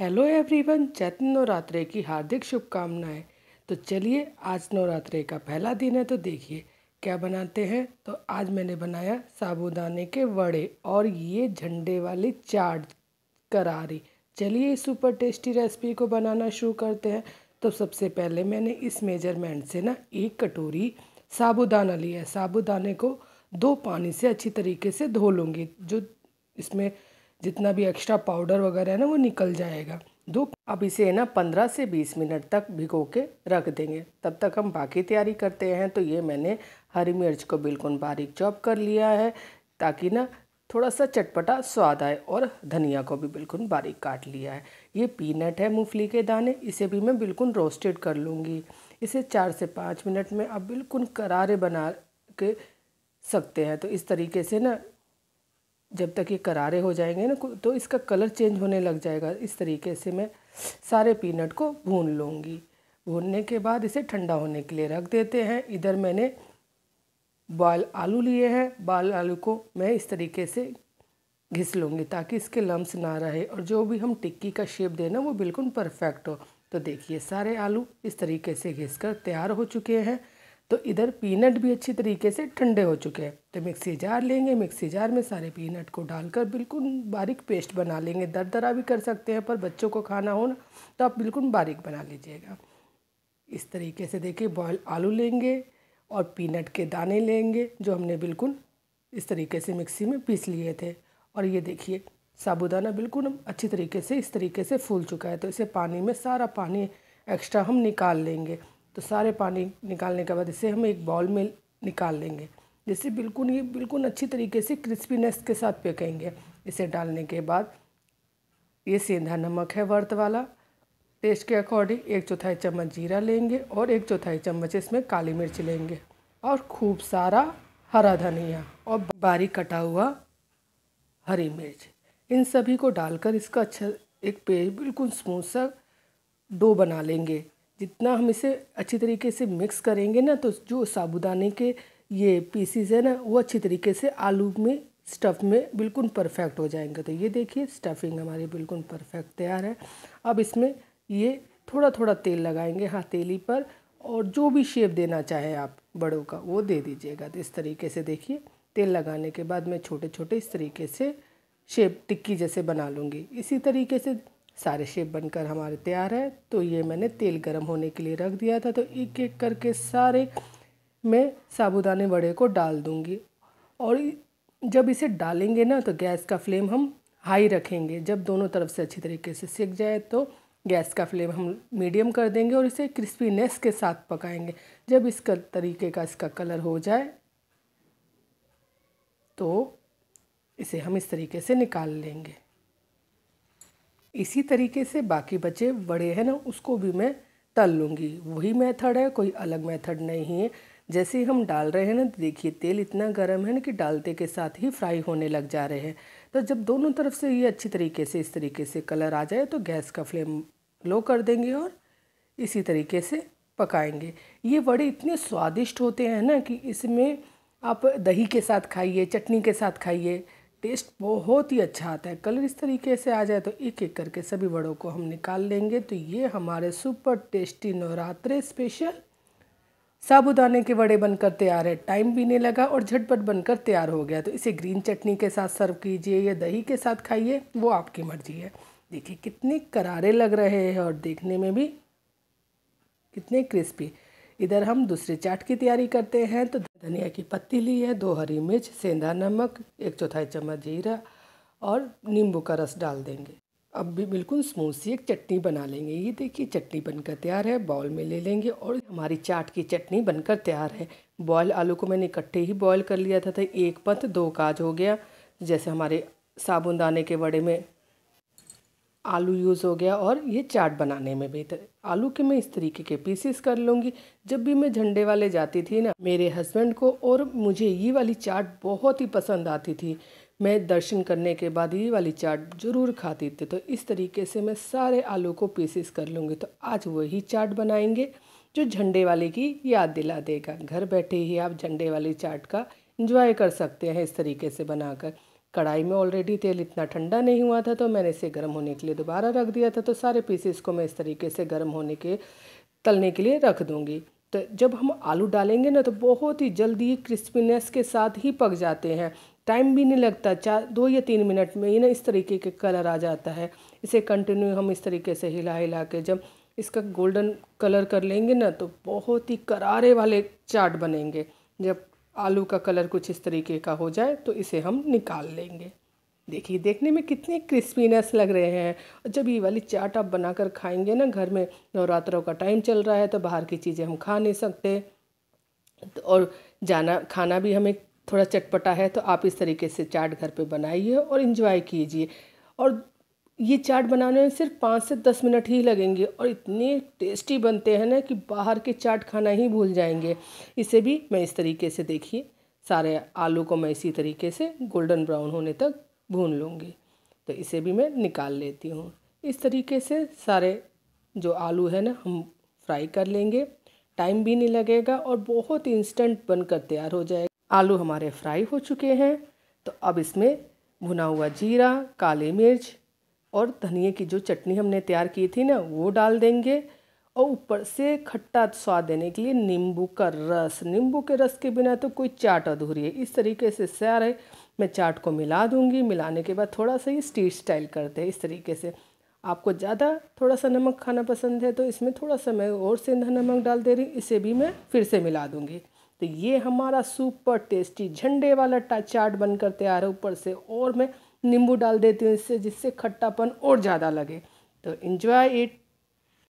hello everyone चैतन नवरात्रे की हार्दिक शुभकामनाएं तो चलिए आज नवरात्रे का पहला दिन है तो देखिए क्या बनाते हैं तो आज मैंने बनाया साबुदाने के वड़े और ये झंडे वाली चाट करारी चलिए इस सुपर टेस्टी रेसिपी को बनाना शुरू करते हैं तो सबसे पहले मैंने इस मेजरमेंट से ना एक कटोरी साबुदाना लिया है साबुदाने को दो पानी से अच्छी तरीके से धो लूँगी जो इसमें जितना भी एक्स्ट्रा पाउडर वगैरह है ना वो निकल जाएगा धूप अब इसे है ना पंद्रह से बीस मिनट तक भिगो के रख देंगे तब तक हम बाकी तैयारी करते हैं तो ये मैंने हरी मिर्च को बिल्कुल बारीक चॉप कर लिया है ताकि ना थोड़ा सा चटपटा स्वाद आए और धनिया को भी बिल्कुल बारीक काट लिया है ये पीनट है मूंगफली के दाने इसे भी मैं बिल्कुल रोस्टेड कर लूँगी इसे चार से पाँच मिनट में आप बिल्कुल करारे बना के सकते हैं तो इस तरीके से ना जब तक ये करारे हो जाएंगे ना तो इसका कलर चेंज होने लग जाएगा इस तरीके से मैं सारे पीनट को भून लूँगी भूनने के बाद इसे ठंडा होने के लिए रख देते हैं इधर मैंने बाल आलू लिए हैं बाल आलू को मैं इस तरीके से घिस लूँगी ताकि इसके लम्स ना रहे और जो भी हम टिक्की का शेप देना वो बिल्कुल परफेक्ट हो तो देखिए सारे आलू इस तरीके से घिस कर तैयार हो चुके हैं तो इधर पीनट भी अच्छी तरीके से ठंडे हो चुके हैं तो मिक्सी जार लेंगे मिक्सी जार में सारे पीनट को डालकर बिल्कुल बारीक पेस्ट बना लेंगे दर दरा भी कर सकते हैं पर बच्चों को खाना हो ना तो आप बिल्कुल बारीक बना लीजिएगा इस तरीके से देखिए बॉयल आलू लेंगे और पीनट के दाने लेंगे जो हमने बिल्कुल इस तरीके से मिक्सी में पीस लिए थे और ये देखिए साबुदाना बिल्कुल अच्छी तरीके से इस तरीके से फूल चुका है तो इसे पानी में सारा पानी एक्स्ट्रा हम निकाल लेंगे तो सारे पानी निकालने के बाद इसे हम एक बाउल में निकाल लेंगे जिससे बिल्कुल ये बिल्कुल अच्छी तरीके से क्रिस्पीनेस के साथ पकेंगे इसे डालने के बाद ये सेंधा नमक है वर्त वाला टेस्ट के अकॉर्डिंग एक चौथाई चम्मच जीरा लेंगे और एक चौथाई चम्मच इसमें काली मिर्च लेंगे और खूब सारा हरा धनिया और बारीक कटा हुआ हरी मिर्च इन सभी को डालकर इसका अच्छा एक पेज बिल्कुल स्मूथ सा डो बना लेंगे जितना हम इसे अच्छी तरीके से मिक्स करेंगे ना तो जो साबुदाने के ये पीसीज है ना वो अच्छी तरीके से आलू में स्टफ़ में बिल्कुल परफेक्ट हो जाएंगे तो ये देखिए स्टफिंग हमारी बिल्कुल परफेक्ट तैयार है अब इसमें ये थोड़ा थोड़ा तेल लगाएंगे हाँ तेली पर और जो भी शेप देना चाहे आप बड़ों का वो दे दीजिएगा तो इस तरीके से देखिए तेल लगाने के बाद मैं छोटे छोटे इस तरीके से शेप टिक्की जैसे बना लूँगी इसी तरीके से सारे शेप बनकर हमारे तैयार है तो ये मैंने तेल गरम होने के लिए रख दिया था तो एक एक करके सारे मैं साबुदाने वड़े को डाल दूँगी और जब इसे डालेंगे ना तो गैस का फ्लेम हम हाई रखेंगे जब दोनों तरफ से अच्छी तरीके से सेक जाए तो गैस का फ्लेम हम मीडियम कर देंगे और इसे क्रिस्पीनेस के साथ पकाएंगे जब इस तरीके का इसका कलर हो जाए तो इसे हम इस तरीके से निकाल लेंगे इसी तरीके से बाकी बचे बड़े हैं ना उसको भी मैं तल लूँगी वही मेथड है कोई अलग मेथड नहीं है जैसे हम डाल रहे हैं ना तो देखिए तेल इतना गर्म है ना कि डालते के साथ ही फ्राई होने लग जा रहे हैं तो जब दोनों तरफ से ये अच्छी तरीके से इस तरीके से कलर आ जाए तो गैस का फ्लेम लो कर देंगे और इसी तरीके से पकाएंगे ये बड़े इतने स्वादिष्ट होते हैं ना कि इसमें आप दही के साथ खाइए चटनी के साथ खाइए टेस्ट बहुत ही अच्छा आता है कलर इस तरीके से आ जाए तो एक एक करके सभी बड़ों को हम निकाल लेंगे तो ये हमारे सुपर टेस्टी नवरात्रे स्पेशल साबुदाने के बड़े बनकर तैयार है टाइम भी नहीं लगा और झटपट बनकर तैयार हो गया तो इसे ग्रीन चटनी के साथ सर्व कीजिए या दही के साथ खाइए वो आपकी मर्जी है देखिए कितने करारे लग रहे हैं और देखने में भी कितने क्रिस्पी इधर हम दूसरे चाट की तैयारी करते हैं तो धनिया की पत्ती ली है दो हरी मिर्च सेंधा नमक एक चौथाई चम्मच जीरा और नींबू का रस डाल देंगे अब भी बिल्कुल स्मूथ सी एक चटनी बना लेंगे ये देखिए चटनी बनकर तैयार है बॉल में ले लेंगे और हमारी चाट की चटनी बनकर तैयार है बॉयल आलू को मैंने इकट्ठे ही बॉयल कर लिया था तो एक पंथ दो काज हो गया जैसे हमारे साबुनदाने के बड़े में आलू यूज़ हो गया और ये चाट बनाने में बेहतर है आलू के मैं इस तरीके के पीसेस कर लूँगी जब भी मैं झंडे वाले जाती थी ना मेरे हस्बैंड को और मुझे ये वाली चाट बहुत ही पसंद आती थी मैं दर्शन करने के बाद ये वाली चाट ज़रूर खाती थी तो इस तरीके से मैं सारे आलू को पीसेस कर लूँगी तो आज वही चाट बनाएंगे जो झंडे वाले की याद दिला देगा घर बैठे ही आप झंडे वाली चाट का इंजॉय कर सकते हैं इस तरीके से बनाकर कढ़ाई में ऑलरेडी तेल इतना ठंडा नहीं हुआ था तो मैंने इसे गर्म होने के लिए दोबारा रख दिया था तो सारे पीसेस को मैं इस तरीके से गर्म होने के तलने के लिए रख दूँगी तो जब हम आलू डालेंगे ना तो बहुत ही जल्दी क्रिस्पीनेस के साथ ही पक जाते हैं टाइम भी नहीं लगता चार दो या तीन मिनट में ही ना इस तरीके के कलर आ जाता है इसे कंटिन्यू हम इस तरीके से हिला हिला के जब इसका गोल्डन कलर कर लेंगे ना तो बहुत ही करारे वाले चाट बनेंगे जब आलू का कलर कुछ इस तरीके का हो जाए तो इसे हम निकाल लेंगे देखिए देखने में कितने क्रिस्पीनेस लग रहे हैं जब ये वाली चाट आप बनाकर खाएंगे ना घर में नवरात्रों का टाइम चल रहा है तो बाहर की चीज़ें हम खा नहीं सकते तो और जाना खाना भी हमें थोड़ा चटपटा है तो आप इस तरीके से चाट घर पे बनाइए और इन्जॉय कीजिए और ये चाट बनाने में सिर्फ पाँच से दस मिनट ही लगेंगे और इतने टेस्टी बनते हैं ना कि बाहर के चाट खाना ही भूल जाएंगे इसे भी मैं इस तरीके से देखिए सारे आलू को मैं इसी तरीके से गोल्डन ब्राउन होने तक भून लूँगी तो इसे भी मैं निकाल लेती हूँ इस तरीके से सारे जो आलू है ना हम फ्राई कर लेंगे टाइम भी नहीं लगेगा और बहुत इंस्टेंट बनकर तैयार हो जाएगा आलू हमारे फ्राई हो चुके हैं तो अब इसमें भुना हुआ जीरा काली मिर्च और धनिए की जो चटनी हमने तैयार की थी ना वो डाल देंगे और ऊपर से खट्टा स्वाद देने के लिए नींबू का रस नींबू के रस के बिना तो कोई चाट अधूरी है इस तरीके से सारे मैं चाट को मिला दूंगी मिलाने के बाद थोड़ा सा ये स्टीट स्टाइल करते हैं इस तरीके से आपको ज़्यादा थोड़ा सा नमक खाना पसंद है तो इसमें थोड़ा सा मैं और सेंधा नमक डाल दे रही इसे भी मैं फिर से मिला दूँगी तो ये हमारा सुपर टेस्टी झंडे वाला चाट बनकर तैयार है ऊपर से और मैं नींबू डाल देती हूँ इससे जिससे खट्टापन और ज़्यादा लगे तो इन्जॉय इट